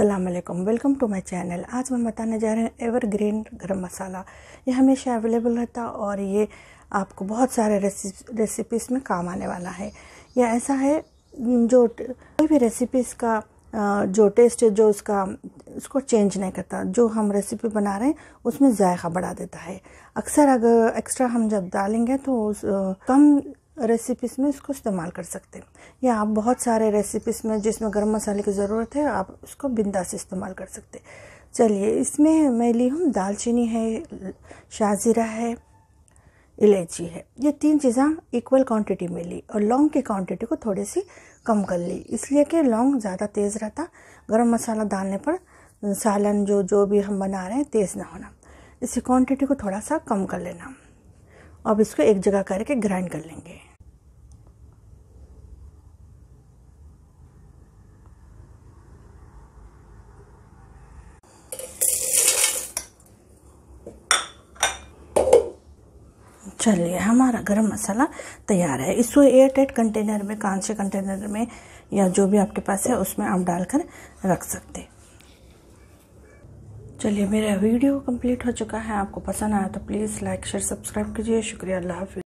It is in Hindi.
Aslam welcome to my channel आज मैं बताने जा रहे हैं एवर ग्रीन गर्म मसाला ये हमेशा अवेलेबल रहता और ये आपको बहुत सारे रेसिपीज़ में काम आने वाला है यह ऐसा है जो कोई भी रेसिपीज़ का जो टेस्ट है जो उसका उसको चेंज नहीं करता जो हम रेसिपी बना रहे हैं उसमें जायका बढ़ा देता है अक्सर अगर एक्स्ट्रा हम जब डालेंगे तो उस कम रेसिपीज़ में इसको इस्तेमाल कर सकते हैं या आप बहुत सारे रेसिपीज़ में जिसमें गर्म मसाले की ज़रूरत है आप उसको बिंदा से इस्तेमाल कर सकते चलिए इसमें मैं ली हूँ दालचीनी है शाजीरा है इलायची है ये तीन चीज़ें इक्वल क्वांटिटी में ली और लौंग की क्वांटिटी को थोड़ी सी कम कर ली इसलिए कि लौंग ज़्यादा तेज़ रहता गरम मसाला डालने पर सालन जो जो भी हम बना रहे हैं तेज़ ना होना इसी क्वांटिटी को थोड़ा सा कम कर लेना अब इसको एक जगह करके ग्राइंड कर लेंगे चलिए हमारा गरम मसाला तैयार है इसको एयर टाइट कंटेनर में कांचे कंटेनर में या जो भी आपके पास है उसमें आप डालकर रख सकते चलिए मेरा वीडियो कंप्लीट हो चुका है आपको पसंद आया तो प्लीज़ लाइक शेयर सब्सक्राइब कीजिए शुक्रिया अल्लाह हाफि